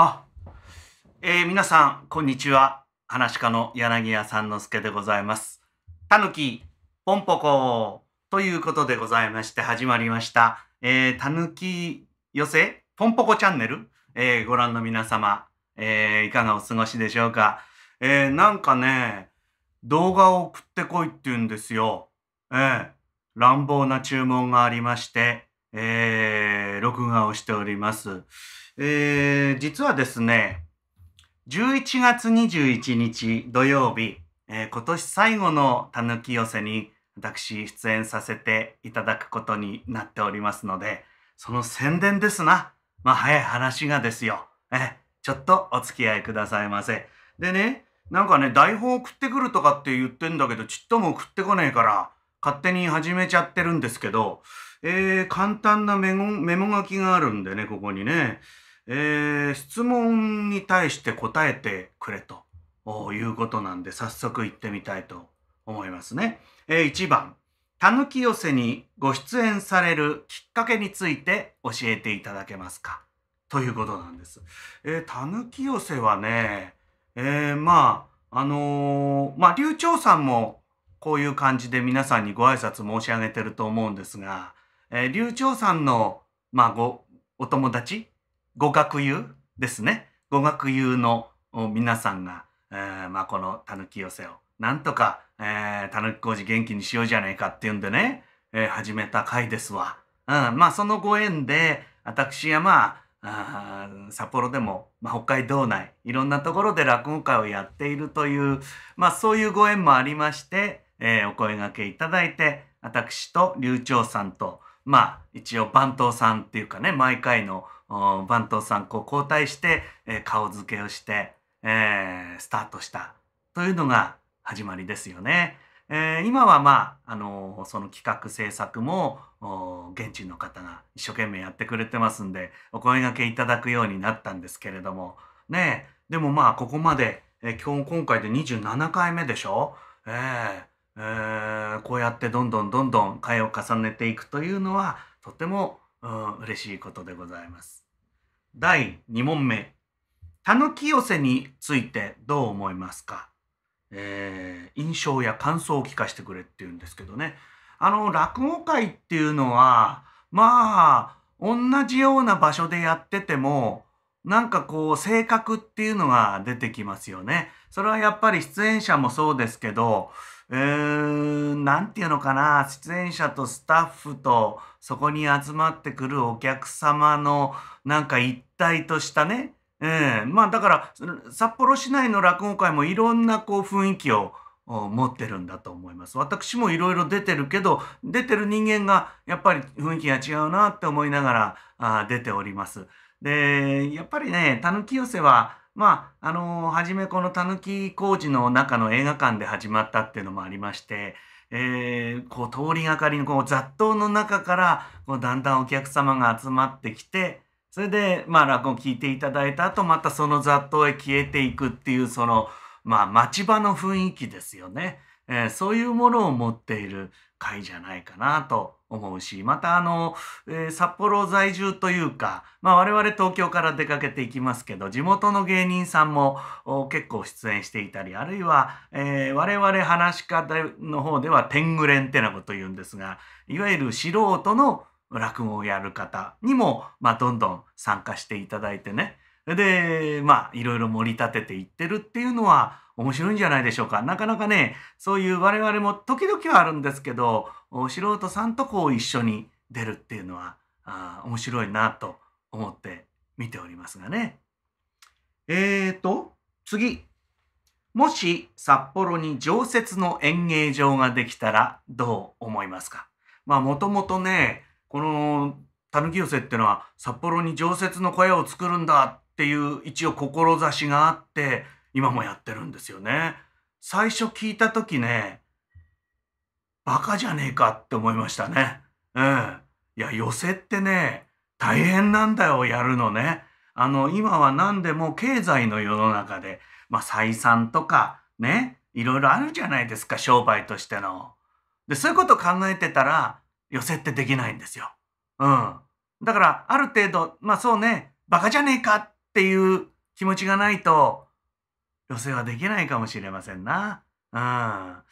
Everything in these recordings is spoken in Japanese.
あ、えー、皆さん、こんにちは。話し家の柳家のす助でございます。たぬき、ポンポコということでございまして、始まりました。えー、たぬき寄せ、ポンポコチャンネル、えー、ご覧の皆様、えー、いかがお過ごしでしょうか。えー、なんかね、動画を送ってこいって言うんですよ。えー、乱暴な注文がありまして、えー、録画をしております。えー、実はですね、11月21日土曜日、えー、今年最後のたぬき寄せに私出演させていただくことになっておりますので、その宣伝ですな。まあ、早い話がですよ。え、ちょっとお付き合いくださいませ。でね、なんかね、台本送ってくるとかって言ってんだけど、ちっとも送ってこねえから、勝手に始めちゃってるんですけど、えー、簡単なメモメモ書きがあるんでね、ここにね、えー、質問に対して答えてくれということなんで、早速行ってみたいと思いますね。えー、1番、たぬき寄せにご出演されるきっかけについて教えていただけますかということなんです。えー、たぬき寄せはね、えー、まあ、あのー、まあ、流暢さんもこういう感じで皆さんにご挨拶申し上げてると思うんですが、えー、流暢さんの、まあ、ご、お友達、語学友ですね。語学友の皆さんが、えー、まあ、このたぬき寄せを、なんとか、えー、たぬき工事元気にしようじゃないかっていうんでね、えー、始めた回ですわ。うん、まあ、そのご縁で、私はまあ、あ札幌でも、まあ、北海道内いろんなところで落語会をやっているという、まあ、そういうご縁もありまして、えー、お声がけいただいて私と流暢さんと、まあ一応番頭さんっていうかね毎回の番頭さんこう交代して、えー、顔付けをして、えー、スタートしたというのが始まりですよね。えー、今はまあ、あのー、その企画制作も現地の方が一生懸命やってくれてますんでお声がけいただくようになったんですけれどもねでもまあここまで、えー、今日今回で27回目でしょええうこうやってどんどんどんどん回を重ねていくというのはとても、う嬉しいことでございます。第2問目「たぬき寄せ」についてどう思いますか、えー、印象や感想を聞かせてくれっていうんですけどねあの落語会っていうのはまあ同じような場所でやっててもなんかこう性格っていうのが出てきますよね。それはやっぱり出演者もそうですけどうーん、なんていうのかな、出演者とスタッフと、そこに集まってくるお客様の、なんか一体としたね、えー、まあだから、札幌市内の落語会もいろんなこう雰囲気を、持ってるんだと思います。私もいろいろ出てるけど、出てる人間がやっぱり雰囲気が違うなって思いながらあ出ております。で、やっぱりね、たぬき寄せはまあ、あのー、初めこのたぬき工事の中の映画館で始まったっていうのもありまして、えー、こう通りがかりのこう雑踏の中からこうだんだんお客様が集まってきてそれでまあ落語を聞いていただいた後またその雑踏へ消えていくっていうその、まあ、町場の雰囲気ですよね、えー、そういうものを持っている回じゃないかなと思うし、またあの、えー、札幌在住というか、まあ我々東京から出かけていきますけど、地元の芸人さんも結構出演していたり、あるいは、えー、我々話し方の方では天狗連ってなこと言うんですが、いわゆる素人の落語をやる方にも、まあどんどん参加していただいてね、で、まあいろいろ盛り立てていってるっていうのは、面白いんじゃないでしょうか。なかなかね、そういう我々も時々はあるんですけど、素人さんとこう一緒に出るっていうのは、あ面白いなと思って見ておりますがね。えーと、次。もし札幌に常設の演芸場ができたらどう思いますかまあもともとね、このたぬき寄せっていうのは札幌に常設の小屋を作るんだっていう一応志があって今もやってるんですよね。最初聞いた時ね、バカじゃねえかって思いましたね。うん。いや、寄席ってね、大変なんだよ、やるのね。あの、今は何でも経済の世の中で、まあ、採算とか、ね、いろいろあるじゃないですか、商売としての。で、そういうこと考えてたら、寄せってできないんですよ。うん。だから、ある程度、まあそうね、バカじゃねえかっていう気持ちがないと、寄せはできないかもしれませんな。うん、だか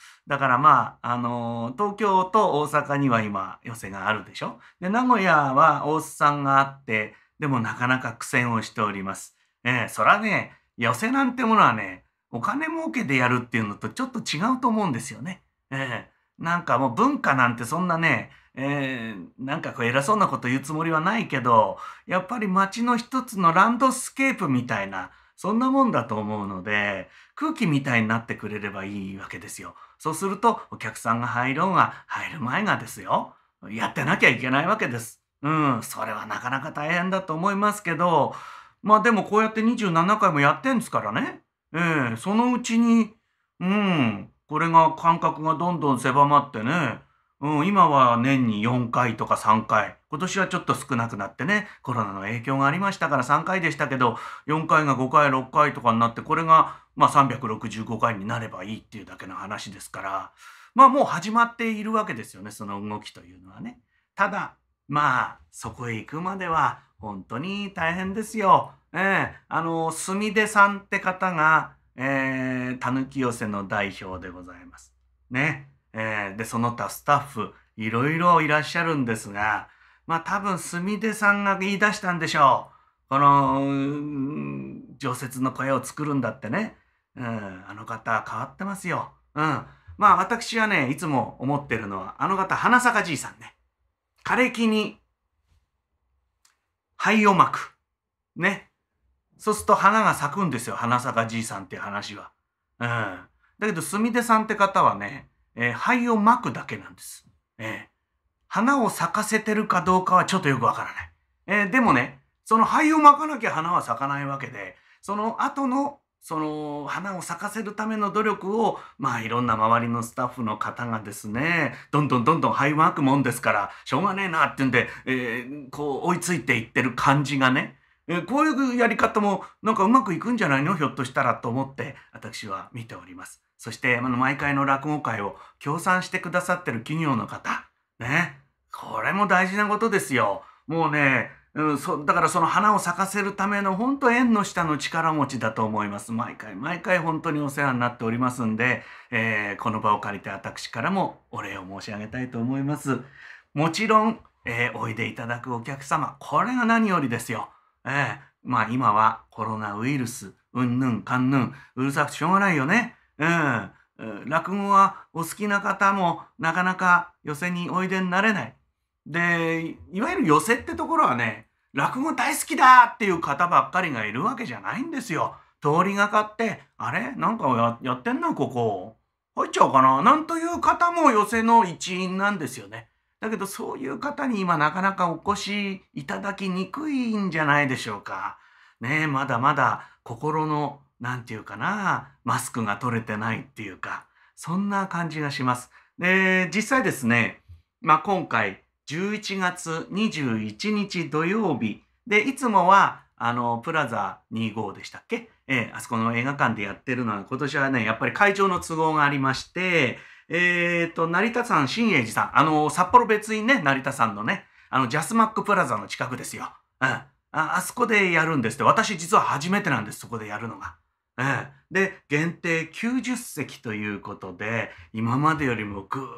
らまあ、あのー、東京と大阪には今寄せがあるでしょ。で名古屋は大須さんがあってでもなかなか苦戦をしております。えー、そらね寄せなんてものはねお金儲けでやるっていうのとちょっと違うと思うんですよね。えー、なんかもう文化なんてそんなね、えー、なんかこう偉そうなこと言うつもりはないけどやっぱり街の一つのランドスケープみたいなそんなもんだと思うので、空気みたいになってくれればいいわけですよ。そうすると、お客さんが入ろうが、入る前がですよ。やってなきゃいけないわけです。うん、それはなかなか大変だと思いますけど、まあでもこうやって27回もやってんですからね。ええー、そのうちに、うん、これが感覚がどんどん狭まってね、うん、今は年に4回とか3回。今年はちょっと少なくなってね、コロナの影響がありましたから3回でしたけど、4回が5回、6回とかになって、これが、まあ、365回になればいいっていうだけの話ですから、まあもう始まっているわけですよね、その動きというのはね。ただ、まあ、そこへ行くまでは本当に大変ですよ。ええー、あの、すみでさんって方が、ええー、たぬき寄せの代表でございます。ね。えー、で、その他スタッフ、いろいろいらっしゃるんですが、まあ多分、すみでさんが言い出したんでしょう。この、常設の小屋を作るんだってね。うん、あの方変わってますよ。うん。まあ私はね、いつも思ってるのは、あの方、花坂じいさんね。枯れ木に灰を巻く。ね。そうすると花が咲くんですよ。花坂じいさんっていう話は。うん。だけど、すみでさんって方はね、えー、灰をまくだけなんです。えー、花を咲かせてるかどうかはちょっとよくわからない。えー、でもね、その灰をまかなきゃ花は咲かないわけで、その後のその花を咲かせるための努力を、まあいろんな周りのスタッフの方がですね、どんどんどんどん灰まくもんですから、しょうがねえなってうんで、えー、こう追いついていってる感じがね、えこういうやり方もなんかうまくいくんじゃないのひょっとしたらと思って私は見ております。そして毎回の落語会を協賛してくださってる企業の方ねこれも大事なことですよもうね、うん、そだからその花を咲かせるための本当縁の下の力持ちだと思います毎回毎回本当にお世話になっておりますんで、えー、この場を借りて私からもお礼を申し上げたいと思いますもちろん、えー、おいでいただくお客様これが何よりですよ、えー、まあ今はコロナウイルスうんぬんかんぬんうるさくてしょうがないよねうん。落語はお好きな方もなかなか寄席においでになれない。で、いわゆる寄席ってところはね、落語大好きだっていう方ばっかりがいるわけじゃないんですよ。通りがかって、あれなんかやってんな、ここ。入っちゃおうかな。なんという方も寄席の一員なんですよね。だけどそういう方に今なかなかお越しいただきにくいんじゃないでしょうか。ねえ、まだまだ心の何て言うかなマスクが取れてないっていうかそんな感じがします。で実際ですね、まあ、今回11月21日土曜日でいつもはあのプラザ25でしたっけ、えー、あそこの映画館でやってるのは今年はねやっぱり会場の都合がありまして、えーと、成田山新栄寺さんあの札幌別院ね成田さんのねあのジャスマックプラザの近くですよ。うんああそこでやるんですって私実は初めてなんですそこでやるのが。で限定90席ということで今までよりもぐーっ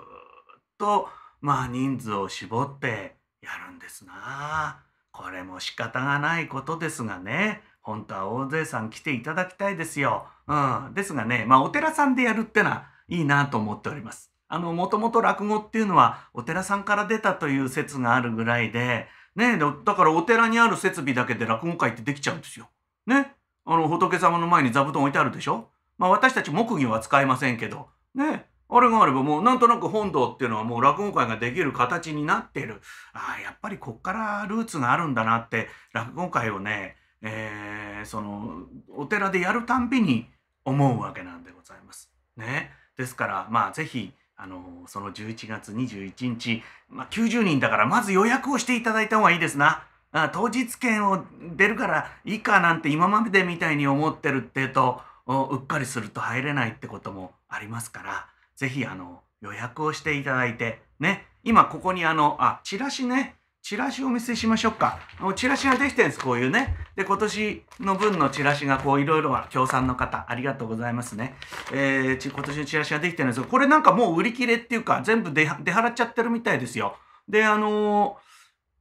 とまあ人数を絞ってやるんですなこれも仕方がないことですがね本当は大勢さん来ていただきたいですよ、うん、ですがねまあお寺さんでやるってのはいいなと思っておりますあのもともと落語っていうのはお寺さんから出たという説があるぐらいでねだからお寺にある設備だけで落語会ってできちゃうんですよねあの仏様の前に座布団置いてあるでしょまあ私たち木魚は使いませんけど、ね、あれがあればもうなんとなく本堂っていうのはもう落語会ができる形になってる。ああ、やっぱりこっからルーツがあるんだなって、落語会をね、えー、その、お寺でやるたんびに思うわけなんでございます。ね。ですから、まあぜひ、あのその11月21日、まあ、90人だからまず予約をしていただいた方がいいですな。あ当日券を出るからいいかなんて今までみたいに思ってるってうとうっかりすると入れないってこともありますから是非あの予約をしていただいてね今ここにあのあチラシねチラシお見せしましょうかチラシができてるんですこういうねで今年の分のチラシがこういろいろ協賛の方ありがとうございますね、えー、今年のチラシができてるんですこれなんかもう売り切れっていうか全部出払っちゃってるみたいですよであのー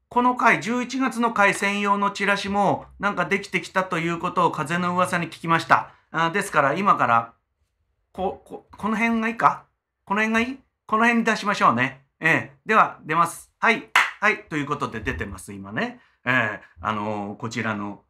この回、11月の回専用のチラシもなんかできてきたということを風の噂に聞きました。あですから今から、こ、こ、この辺がいいかこの辺がいいこの辺に出しましょうね。ええー、では、出ます。はい。はい。ということで出てます、今ね。ええー、あのー、こちらの、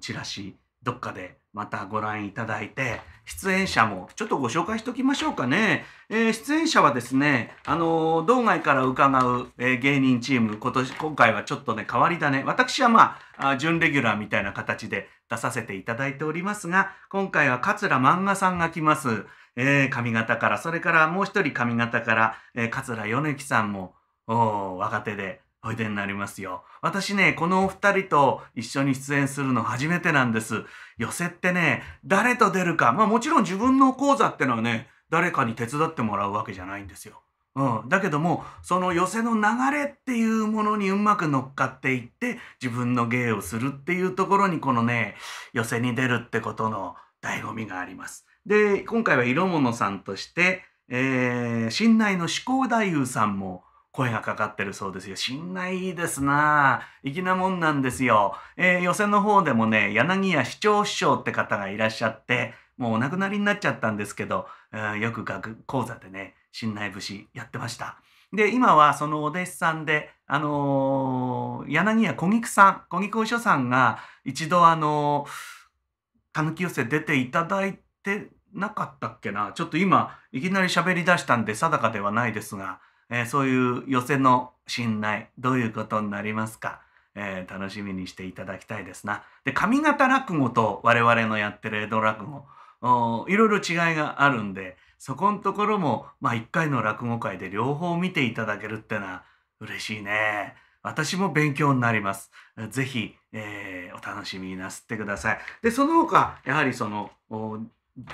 チラシ。どっかでまたご覧いただいて、出演者もちょっとご紹介しておきましょうかね。えー、出演者はですね、あのー、道外から伺う、えー、芸人チーム、今年、今回はちょっとね、変わりだね。私はまあ、準レギュラーみたいな形で出させていただいておりますが、今回は桂漫画さんが来ます。えー、上から、それからもう一人髪型から、えー、桂米木さんも、お若手でおいでになりますよ。私ね、このお二人と一緒に出演するの初めてなんです。寄席ってね、誰と出るか、まあもちろん自分の講座ってのはね、誰かに手伝ってもらうわけじゃないんですよ。うん、だけどもその寄せの流れっていうものにうまく乗っかっていって自分の芸をするっていうところにこのね寄席に出るってことの醍醐味があります。で今回は色物さんとして、えー、新内の志向太夫さんも声がかかってるそうですよ。しんないですな粋なもんなんですよ。えー、予選の方でもね、柳家市長師匠って方がいらっしゃって、もうお亡くなりになっちゃったんですけど、えー、よく学講座でね、新内節やってました。で、今はそのお弟子さんで、あのー、柳家小菊さん、小菊お書さんが一度あのー、たぬき寄席出ていただいてなかったっけな。ちょっと今、いきなり喋り出したんで定かではないですが、えー、そういう寄せの信頼どういうことになりますか、えー、楽しみにしていただきたいですな。で上方落語と我々のやってる江戸落語いろいろ違いがあるんでそこんところも、まあ、1回の落語会で両方見ていただけるってのは嬉しいね。私も勉強になります。ぜひ、えー、お楽しみになすってください。で、その他、やはりその、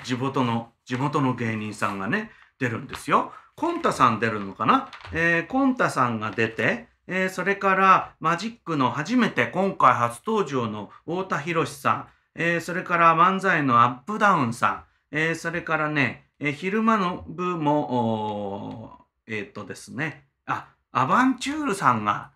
地元の、地元の芸人さんがね、出るんですよ。コンタさん出るのかな、えー、コンタさんが出て、えー、それからマジックの初めて今回初登場の太田博さん、えー、それから漫才のアップダウンさん、えー、それからね、えー、昼間の部も、えっとですね、あ、アバンチュールさんが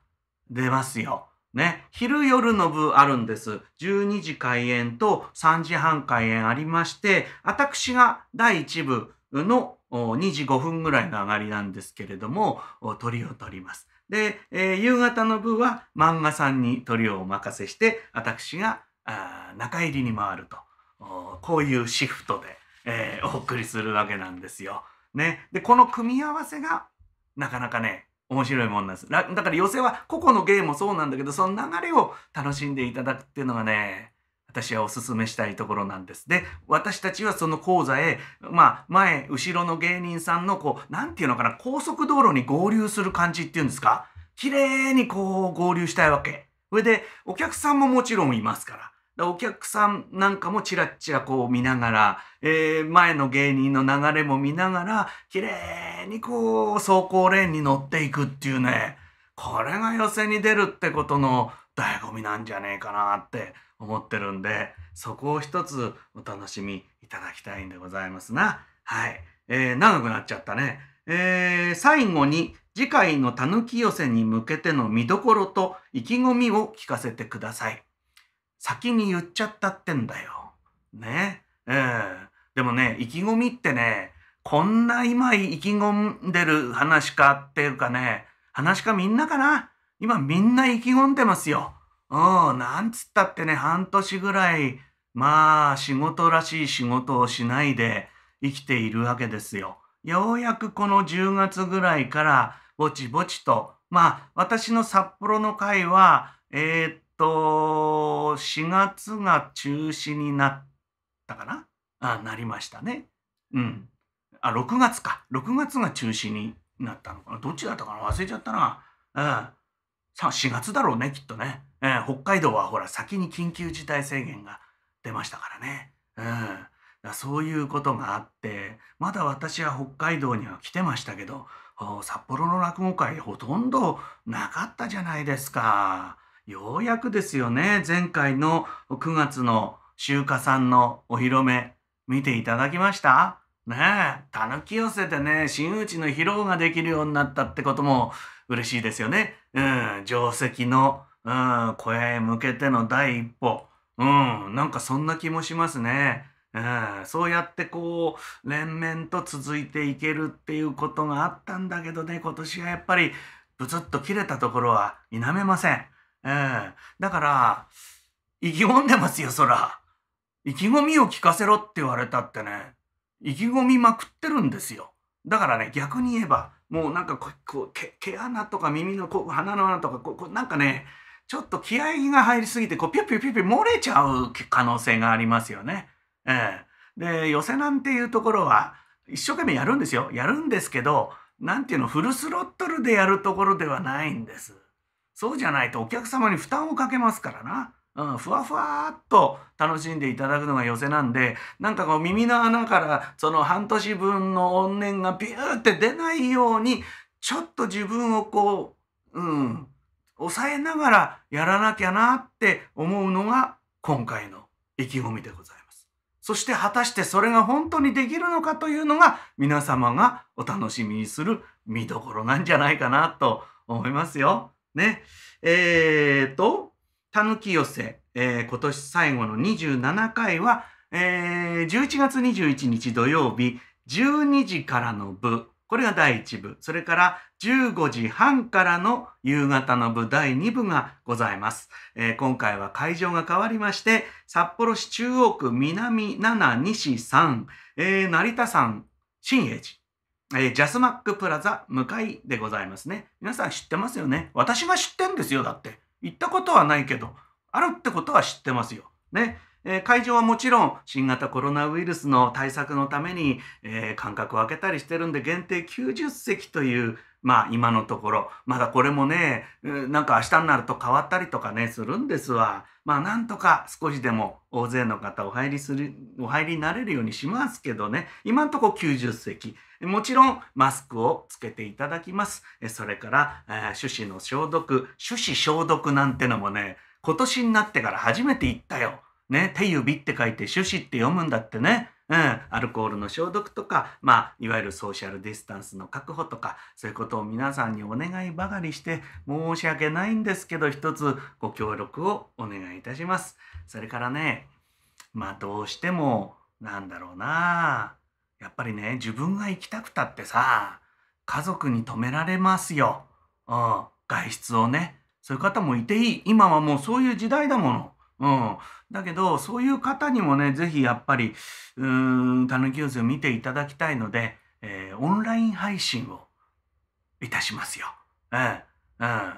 出ますよ。ね、昼夜の部あるんです。12時開演と3時半開演ありまして、私が第1部の2時5分ぐらいの上がりなんですけれども鳥を取ります。で、えー、夕方の部は漫画さんに鳥をお任せして私があ中入りに回るとこういうシフトで、えー、お送りするわけなんですよ。ね、でこの組み合わせがなかなかね面白いもんなんですだから寄せは個々の芸もそうなんだけどその流れを楽しんでいただくっていうのがね私はお勧めしたいところなんです。で、私たちはその講座へ、まあ、前、後ろの芸人さんの、こう、なんていうのかな、高速道路に合流する感じっていうんですか綺麗にこう合流したいわけ。それで、お客さんももちろんいますから。でお客さんなんかもチラッチラこう見ながら、えー、前の芸人の流れも見ながら、綺麗にこう走行レーンに乗っていくっていうね、これが寄せに出るってことの醍醐味なんじゃねえかなって思ってるんで、そこを一つお楽しみいただきたいんでございますな。はい。えー、長くなっちゃったね。えー、最後に次回のたぬき寄せに向けての見どころと意気込みを聞かせてください。先に言っちゃったってんだよ。ね。えー、でもね、意気込みってね、こんな今意気込んでる話かっていうかね、話かみんなかな。今みんな意気込んでますよ。うん、なんつったってね、半年ぐらい、まあ、仕事らしい仕事をしないで生きているわけですよ。ようやくこの10月ぐらいから、ぼちぼちと、まあ、私の札幌の会は、えー、っと、4月が中止になったかなあ、なりましたね。うん。あ、6月か。6月が中止になったのかな。どっちだったかな忘れちゃったな。うん。さあ、4月だろうね、きっとね。えー、北海道はほら先に緊急事態宣言が出ましたからね。うんそういうことがあってまだ私は北海道には来てましたけど札幌の落語会ほとんどなかったじゃないですか。ようやくですよね前回の9月の集荷さんのお披露目見ていただきましたねえたぬき寄せでね真打ちの披露ができるようになったってことも嬉しいですよね。うん定石のうん、小屋へ向けての第一歩。うん、なんかそんな気もしますね。うん、そうやってこう連綿と続いていけるっていうことがあったんだけどね今年はやっぱりブツッと切れたところは否めません、うん、だから意気込んでますよそら意気込みを聞かせろって言われたってね意気込みまくってるんですよだからね逆に言えばもうなんかこう毛穴とか耳のこう鼻の穴とかこうこうなんかねちょっと気合が入りすぎて、こう、ピュピュピュピュ漏れちゃう可能性がありますよね。えー、で、寄せなんていうところは、一生懸命やるんですよ。やるんですけど、なんていうの、フルスロットルでやるところではないんです。そうじゃないとお客様に負担をかけますからな。うん、ふわふわっと楽しんでいただくのが寄せなんで、なんかこう耳の穴からその半年分の怨念がピューって出ないように、ちょっと自分をこう、うん、抑えながらやらなきゃなって思うのが今回の意気込みでございます。そして果たしてそれが本当にできるのかというのが皆様がお楽しみにする見どころなんじゃないかなと思いますよ。ね。えー、と、たぬき寄せ、えー、今年最後の27回は、えー、11月21日土曜日12時からの部これが第1部。それから15時半からの夕方の部第2部がございます。えー、今回は会場が変わりまして、札幌市中央区南7西3、えー、成田山新栄寺。えー、ジャスマックプラザ向かいでございますね。皆さん知ってますよね。私が知ってんですよ。だって。行ったことはないけど、あるってことは知ってますよ。ね。えー、会場はもちろん新型コロナウイルスの対策のために、えー、間隔を空けたりしてるんで限定90席というまあ今のところまだこれもねなんか明日になると変わったりとかねするんですわまあなんとか少しでも大勢の方お入りするお入りになれるようにしますけどね今んとこ90席もちろんマスクをつけていただきますそれから、えー、手指の消毒手指消毒なんてのもね今年になってから初めて行ったよね、手指って書いて手指って読むんだってね。うん、アルコールの消毒とか、まあ、いわゆるソーシャルディスタンスの確保とか、そういうことを皆さんにお願いばかりして、申し訳ないんですけど、一つご協力をお願いいたします。それからね、まあ、どうしても、なんだろうな、やっぱりね、自分が行きたくたってさ、家族に止められますよ。うん、外出をね。そういう方もいていい。今はもうそういう時代だもの。うん、だけどそういう方にもね是非やっぱりうんたぬき寄せを見ていただきたいので、えー、オンライン配信をいたしますよ。えー、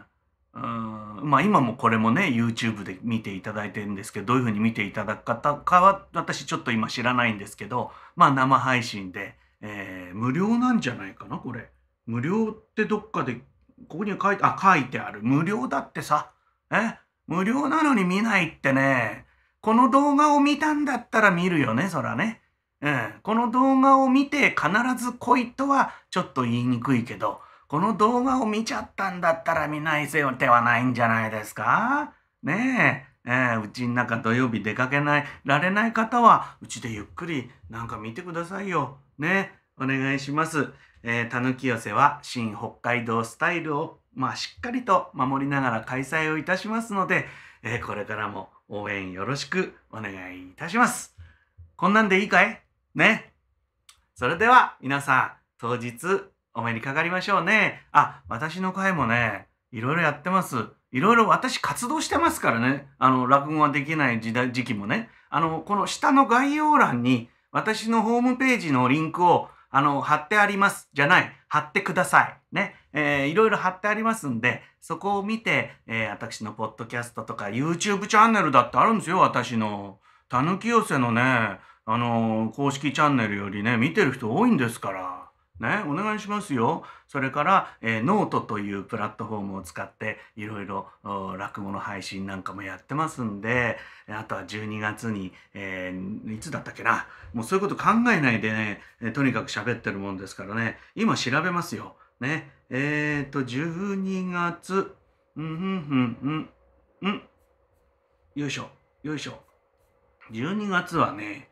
うんうんまあ、今もこれもね YouTube で見ていただいてるんですけどどういうふうに見ていただく方かは私ちょっと今知らないんですけど、まあ、生配信で、えー、無料なんじゃないかなこれ。無料ってどっかでここに書いてあ書いてある無料だってさえ無料なのに見ないってね、この動画を見たんだったら見るよね、そらね。うん。この動画を見て必ず来いとはちょっと言いにくいけど、この動画を見ちゃったんだったら見ないせよではないんじゃないですかねえ。えー、うちん中土曜日出かけないられない方は、うちでゆっくりなんか見てくださいよ。ね。お願いします。えー、たぬき寄せは新北海道スタイルをまあ、しっかりと守りながら開催をいたしますので、えー、これからも応援よろしくお願いいたします。こんなんでいいかいね。それでは皆さん、当日お目にかかりましょうね。あ、私の会もね、いろいろやってます。いろいろ私活動してますからね。あの、落語ができない時代時期もね。あの、この下の概要欄に私のホームページのリンクをあの貼ってあります。じゃない。貼ってください。ね。えー、いろいろ貼ってありますんで、そこを見て、えー、私のポッドキャストとか YouTube チャンネルだってあるんですよ、私の。たぬき寄せのね、あのー、公式チャンネルよりね、見てる人多いんですから。ね、お願いしますよ。それから、えー、ノートというプラットフォームを使っていろいろ落語の配信なんかもやってますんで、あとは12月に、えー、いつだったっけな。もうそういうこと考えないでね、えー、とにかく喋ってるもんですからね、今調べますよ。ね。えっ、ー、と、12月、うんうんうんうん、うん。よいしょ、よいしょ。12月はね、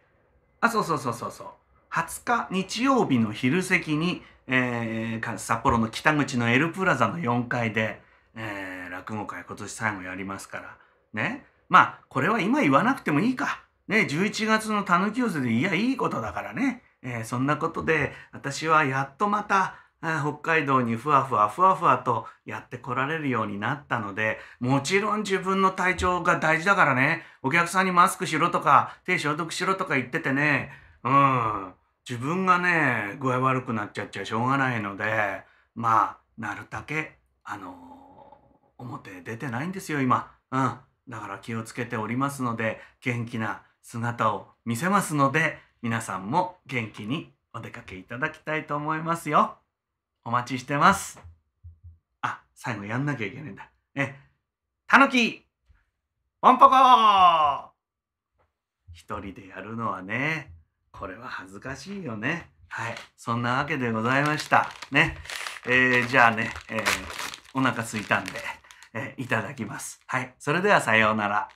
あ、そうそうそうそうそう。20日日曜日の昼席に、えー、札幌の北口のエルプラザの4階で、えー、落語会今年最後やりますからねまあこれは今言わなくてもいいかね11月のたぬき寄せでいやいいことだからね、えー、そんなことで私はやっとまた北海道にふわふわふわふわとやってこられるようになったので、もちろん自分の体調が大事だからね、お客さんにマスクしろとか、手消毒しろとか言っててね、うん、自分がね具合悪くなっちゃっちゃしょうがないのでまあなるだけあの表出てないんですよ今。うん、だから気をつけておりますので元気な姿を見せますので皆さんも元気にお出かけいただきたいと思いますよ。お待ちしてます。あ、最後やんなきゃいけないんだ。え、たぬきポンポコ一人でやるのはね、これは恥ずかしいよね。はい。そんなわけでございました。ね。えー、じゃあね、えー、お腹すいたんで、えー、いただきます。はい。それではさようなら。